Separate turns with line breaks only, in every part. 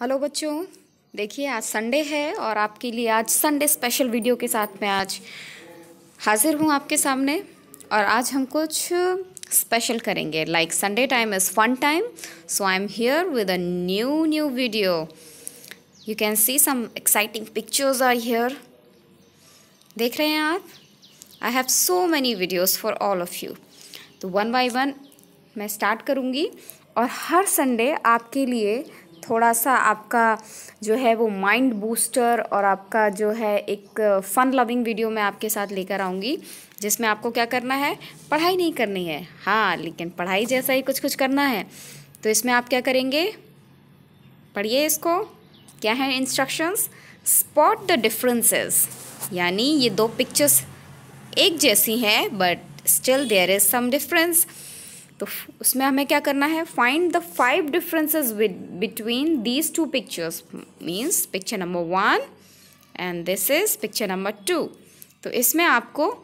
Hello बच्चों देखिए आज संडे है और आपके लिए आज संडे स्पेशल वीडियो के साथ मैं आज हाजिर हूँ आपके सामने और आज हम कुछ स्पेशल करेंगे like Sunday time is fun time so I am here with a new new video you can see some exciting pictures are here देख रहे हैं आप I have so many videos for all of you तो one by one मैं start करूँगी और हर Sunday आपके लिए थोड़ा सा आपका जो है वो माइंड बूस्टर और आपका जो है एक फ़न लविंग वीडियो मैं आपके साथ लेकर आऊँगी जिसमें आपको क्या करना है पढ़ाई नहीं करनी है हाँ लेकिन पढ़ाई जैसा ही कुछ कुछ करना है तो इसमें आप क्या करेंगे पढ़िए इसको क्या है इंस्ट्रक्शंस स्पॉट द डिफरेंसेस यानी ये दो पिक्चर्स एक जैसी हैं but still there is some difference तो उसमें हमें क्या करना है find the five differences between these two pictures means picture number one and this is picture number two तो इसमें आपको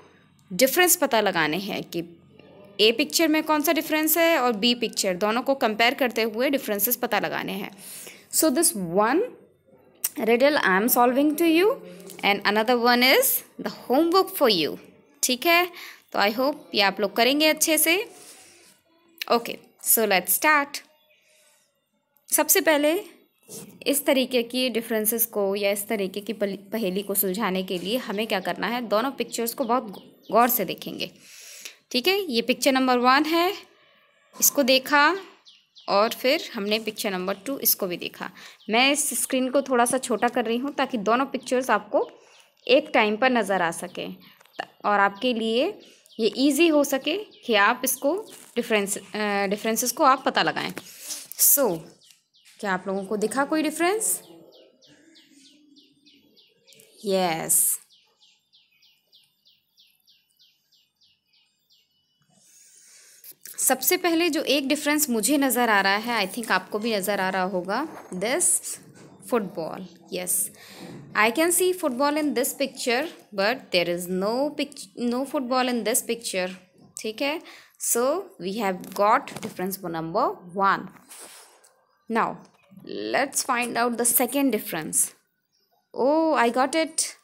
डिफरेंस पता लगाने हैं कि ए पिक्चर में कौन सा डिफरेंस है और बी पिक्चर दोनों को कंपेयर करते हुए डिफरेंसेस पता लगाने हैं so this one riddle I am solving to you and another one is the homework for you ठीक है तो आई होप ये आप लोग करेंगे अच्छे से ओके सो लेट स्टार्ट सबसे पहले इस तरीके की डिफरेंसेस को या इस तरीके की पहेली को सुलझाने के लिए हमें क्या करना है दोनों पिक्चर्स को बहुत गौर से देखेंगे ठीक है ये पिक्चर नंबर वन है इसको देखा और फिर हमने पिक्चर नंबर टू इसको भी देखा मैं इस स्क्रीन को थोड़ा सा छोटा कर रही हूँ ताकि दोनों पिक्चर्स आपको एक टाइम पर नज़र आ सकें और आपके लिए ये इजी हो सके कि आप इसको डिफरेंस डिफरेंसेस को आप पता लगाएं सो so, क्या आप लोगों को दिखा कोई डिफरेंस यस सबसे पहले जो एक डिफरेंस मुझे नज़र आ रहा है आई थिंक आपको भी नज़र आ रहा होगा this football yes yes. I can see football in this picture but there is no pic no football in this picture. Okay, so we have got difference number one. Now let's find out the second difference. Oh I got it.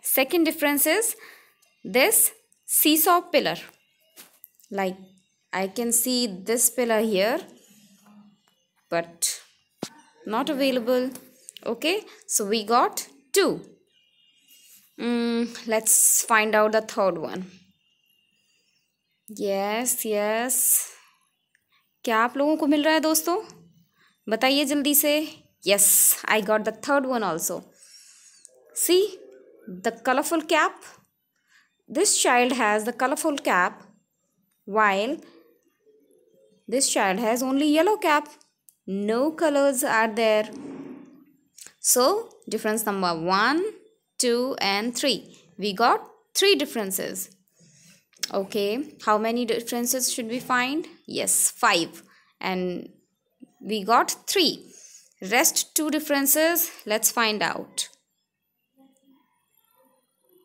Second difference is this seesaw pillar. Like I can see this pillar here but not available okay so we got 2 mm, let's find out the third one Yes, yes. क्या आप लोगों को मिल रहा है दोस्तों बताइए जल्दी से yes I got the third one also see the colourful cap this child has the colourful cap while this child has only yellow cap no colors are there so, difference number 1, 2 and 3. We got 3 differences. Okay, how many differences should we find? Yes, 5. And we got 3. Rest 2 differences, let's find out.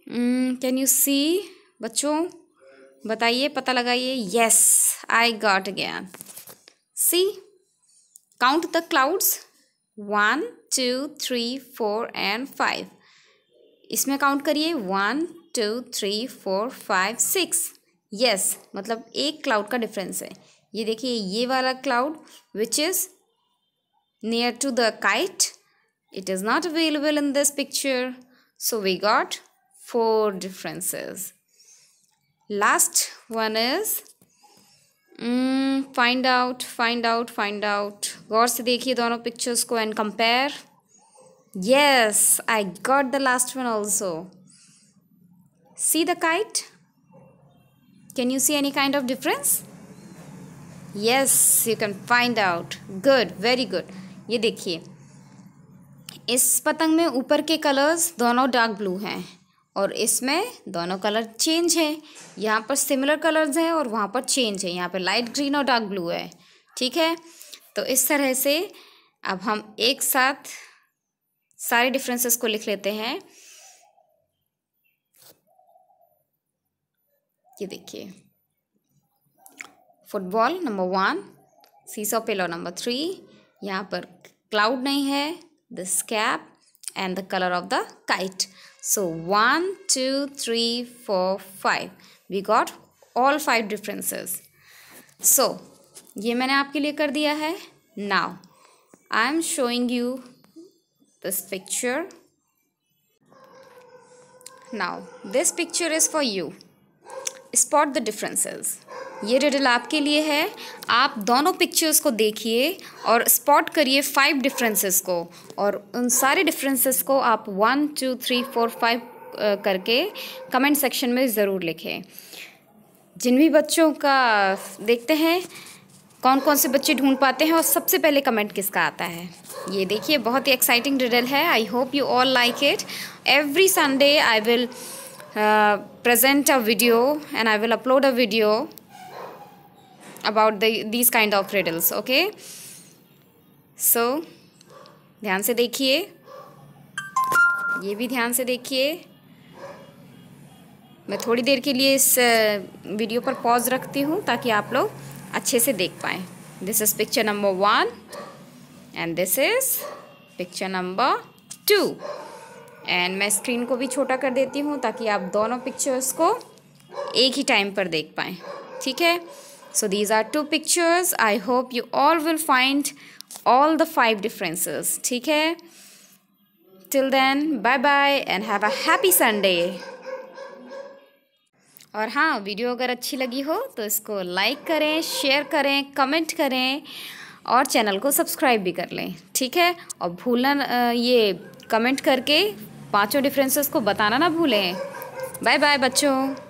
Mm, can you see, बच्चों? बताइए पता लगाइए yes i got again see count the clouds one two three four and five इसमें count करिए one two three four five six yes मतलब एक cloud का difference है ये देखिए ये वाला cloud which is near to the kite it is not available in this picture so we got four differences last one is find out find out find out गौर से देखिए दोनों पिक्चर्स को and compare yes I got the last one also see the kite can you see any kind of difference yes you can find out good very good ये देखिए इस पतंग में ऊपर के कलर्स दोनों डार्क ब्लू हैं और इसमें दोनों कलर चेंज हैं यहाँ पर सिमिलर कलर्स हैं और वहाँ पर चेंज है यहाँ पर लाइट ग्रीन और डार्क ब्लू है ठीक है तो इस तरह से अब हम एक साथ सारे डिफरेंसेस को लिख लेते हैं ये देखिए फुटबॉल नंबर वन सीसो पेलो नंबर थ्री यहाँ पर क्लाउड नहीं है the cap and the colour of the kite So 1, 2, 3, 4, 5. We got all five differences. So ये मैंने आपके लिए कर दिया है Now I am showing you this picture. Now this picture is for you. Spot the differences ये riddle आपके लिए है आप दोनों पिक्चर्स को देखिए और स्पॉट करिए फाइव डिफरेंसेस को और उन सारे डिफरेंसेस को आप one two three four five करके कमेंट सेक्शन में ज़रूर लिखें जिन भी बच्चों का देखते हैं कौन कौन से बच्चे ढूंढ पाते हैं और सबसे पहले कमेंट किसका आता है ये देखिए बहुत ही एक्साइटिंग रिडल है I hope you all like it every Sunday I will Uh, present a video and I will upload a video about the, these kind of riddles okay so ध्यान से देखिए ये भी ध्यान से देखिए मैं थोड़ी देर के लिए इस वीडियो uh, पर पॉज रखती हूँ ताकि आप लोग अच्छे से देख पाएँ this is picture number one and this is picture number two and मैं स्क्रीन को भी छोटा कर देती हूँ ताकि आप दोनों पिक्चर्स को एक ही टाइम पर देख पाएँ ठीक है so these are two pictures I hope you all will find all the five differences ठीक है till then bye bye and have a happy Sunday और हाँ वीडियो अगर अच्छी लगी हो तो इसको लाइक करें शेयर करें कमेंट करें और चैनल को सब्सक्राइब भी कर लें ठीक है और भूलना ये कमेंट करके पांचों डिफरेंसेस को बताना ना भूलें बाय बाय बच्चों